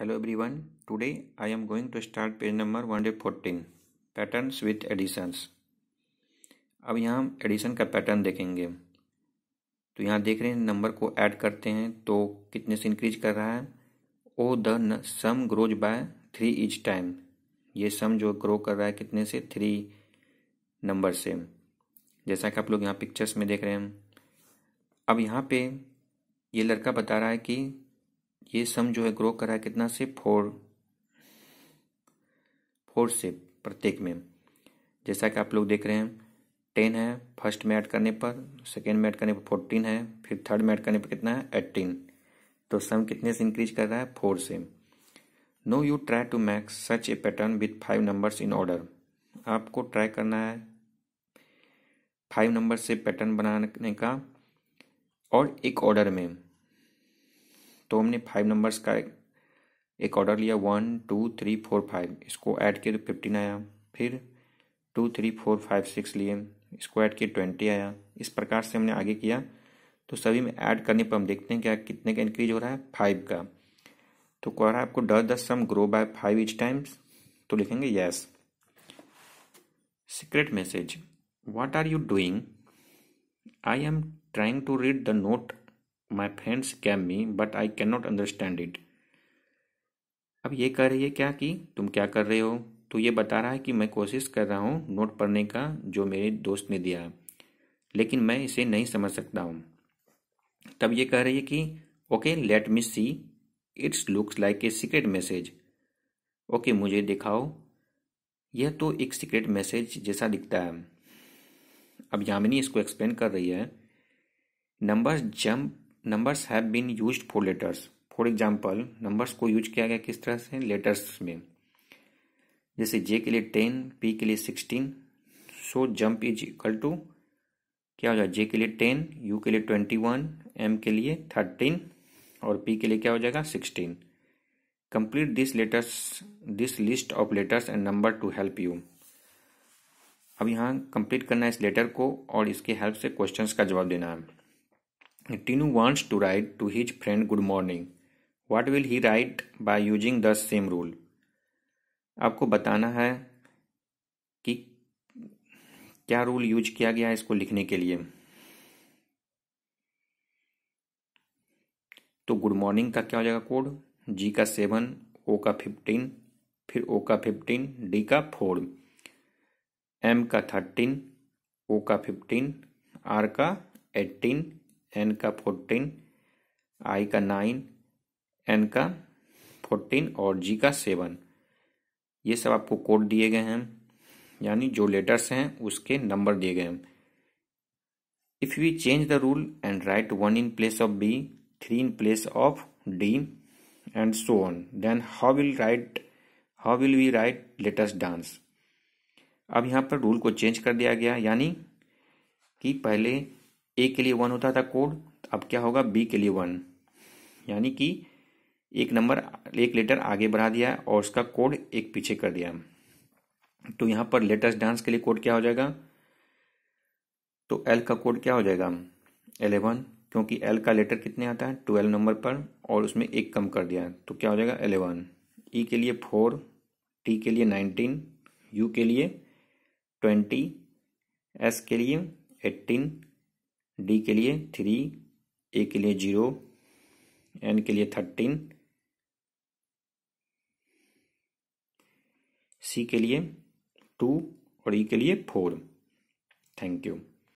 Hello today I am going to start page number one hundred fourteen pattern with additions अब यहाँ हम addition का pattern देखेंगे तो यहाँ देख रहे हैं नंबर को ऐड करते हैं तो कितने से इंक्रीज कर रहा है oh the sum grows by three each time ये सम जो ग्रो कर रहा है कितने से थ्री नंबर से जैसा कि आप लोग यहाँ पिक्चर्स में देख रहे हैं अब यहाँ पे ये लड़का बता रहा है कि ये सम जो है ग्रो करा है कितना से फोर फोर से प्रत्येक में जैसा कि आप लोग देख रहे हैं टेन है फर्स्ट में ऐड करने पर सेकेंड में ऐड करने पर फोर्टीन है फिर थर्ड में ऐड करने पर कितना है एट्टीन तो सम कितने से इंक्रीज कर रहा है फोर से no you try to make such a pattern with five numbers in order आपको ट्राई करना है फाइव नंबर से पैटर्न बनाने का और एक ऑर्डर में तो हमने फाइव नंबर्स का एक ऑर्डर लिया one two three four five इसको ऐड किए तो फिफ्टीन आया फिर two three four five six लिए इसको ऐड किए ट्वेंटी आया इस प्रकार से हमने आगे किया तो सभी में ऐड करने पर हम देखते हैं क्या कितने का इंक्रीज हो रहा है फाइव का तो कह रहा है आपको डर दस सम grow by five each times तो लिखेंगे yes secret message what are you doing I am trying to read the note my friends came me but I can not understand it अब ये कह रही है क्या कि तुम क्या कर रहे हो तो ये बता रहा है कि मैं कोशिश कर रहा हूँ नोट पढ़ने का जो मेरे दोस्त ने दिया लेकिन मैं इसे नहीं समझ सकता हूँ तब ये कह रही है कि okay let me see it's looks like a secret message okay मुझे दिखाओ यह तो एक सीक्रेट मैसेज जैसा दिखता है अब यामिनी इसको एक्सप्लेन कर रही है numbers jump numbers have been use for letters for example numbers को यूज किया गया किस तरह से लेटर्स में जैसे जे के लिए टेन पी के लिए sixteen so jump is equal to क्या हो जाएगा जे के लिए टेन यू के लिए ट्वेंटी वन एम के लिए थर्टीन और पी के लिए क्या हो जाएगा sixteen complete this letters this list of letters and number to help you अब यहाँ कंप्लीट करना है इस लेटर को और इसके हेल्प से क्वेश्चंस का जवाब देना है Tinu wants to write to his friend good morning. What will he write by using the same rule? आपको बताना है कि क्या रूल यूज किया गया है इसको लिखने के लिए तो गुड मॉर्निंग का क्या हो जाएगा कोड जी का सेवन ओ का फिफ्टीन फिर ओ का फिफ्टीन डी का फोर एम का थर्टीन ओ का फिफ्टीन आर का एट्टीन एन का फोर्टीन आई का नाइन एन का फोर्टीन और जी का सेवन ये सब आपको कोड दिए गए हैं यानी जो लेटर्स हैं उसके नंबर दिए गए हैं if we change the rule and write one in place of B three in place of D and so on then how will write how will we write latest dance अब यहां पर rule को change कर दिया गया यानी कि पहले ए के लिए वन होता था कोड तो अब क्या होगा बी के लिए वन यानी कि एक नंबर एक लेटर आगे बढ़ा दिया और उसका कोड एक पीछे कर दिया तो यहाँ पर लेटेस्ट डांस के लिए कोड क्या हो जाएगा तो एल का कोड क्या हो जाएगा एलेवन क्योंकि एल का लेटर कितने आता है ट्वेल्व नंबर पर और उसमें एक कम कर दिया तो क्या हो जाएगा एलेवन ई e के लिए फोर टी के लिए नाइनटीन यू के लिए ट्वेंटी एस के लिए एट्टीन डी के लिए थ्री ए के लिए जीरो एन के लिए थर्टीन सी के लिए टू और ई e के लिए फोर थैंक यू